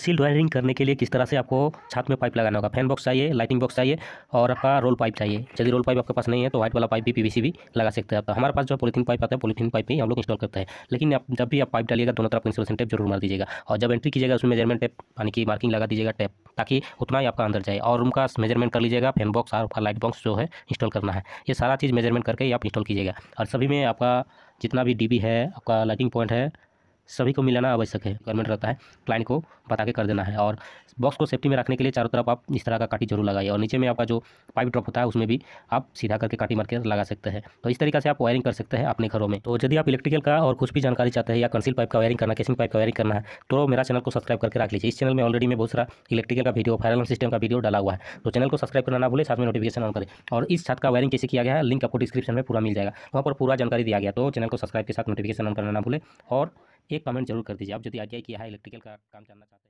sealed wiring करने के लिए किस तरह से आपको छत में पाइप लगाना होगा फैन बॉक्स चाहिए लाइटिंग बॉक्स चाहिए और आपका रोल पाइप चाहिए यदि रोल पाइप आपके पास नहीं है तो व्हाइट वाला पाइप भी पीवीसी भी लगा सकते हैं तो हमारे पास जो पॉलीथीन पाइप आता है पॉलीथीन पाइप ही हम लोग इंस्टॉल करते हैं लेकिन आप जब भी आप पाइप डालिएगा दोनों तरफ इंसुलेशन टेप जरूर मार दीजिएगा और जब एंट्री कीजिएगा उसमें मेजरमेंट टेप यानी कि मार्किंग लगा दीजिएगा टेप ताकि उतना ही आपका अंदर जाए और उनका मेजरमेंट कर लीजिएगा फैन बॉक्स और आपका लाइट बॉक्स जो है इंस्टॉल करना है ये सारा चीज़ मेजरमेंट करके आप इंस्टॉल कीजिएगा और सभी में आपका जितना भी डीबी है आपका लाइटिंग पॉइंट है सभी को मिलाना आवश्यक है गवर्नमेंट रहता है क्लाइंट को बता के कर देना है और बॉक्स को सेफ्टी में रखने के लिए चारों तरफ आप इस तरह का काटी जरूर लगाइए और नीचे में आपका जो पाइप ड्रॉप होता है उसमें भी आप सीधा करके काटी मारकर लगा सकते हैं तो इस तरीके से आप वायरिंग कर सकते हैं अपने घरों में तो यदि आप इलेक्ट्रिकल का और कुछ भी जानकारी चाहते हैं या कंसिल पाइप का वायरिंग करना केसिंग पाइप का वायरिंग करना है तो मेरा चैनल को सब्सक्राइब करके रख लीजिए इस चैनल में ऑलरेडी मैं बहुत सारा इलेक्ट्रिकल का वीडियो फायर सिस्टम का वीडियो डाला हुआ है तो चैनल को सब्सक्राइब करना ना भूलें साथ में नोटिफिकेशन ऑन करें और इस छत का वायरिंग कैसे किया गया है लिंक आपको डिस्क्रिप्शन में पूरा मिल जाएगा वहाँ पर पूरा जानकारी दिया गया तो चैनल को सब्सक्राइब के साथ नोटिफिकेशन ऑन करना ना भूले और एक कमेंट जरूर कर दीजिए आप यदि आई किया है इलेक्ट्रिकल का काम जानना चाहते हैं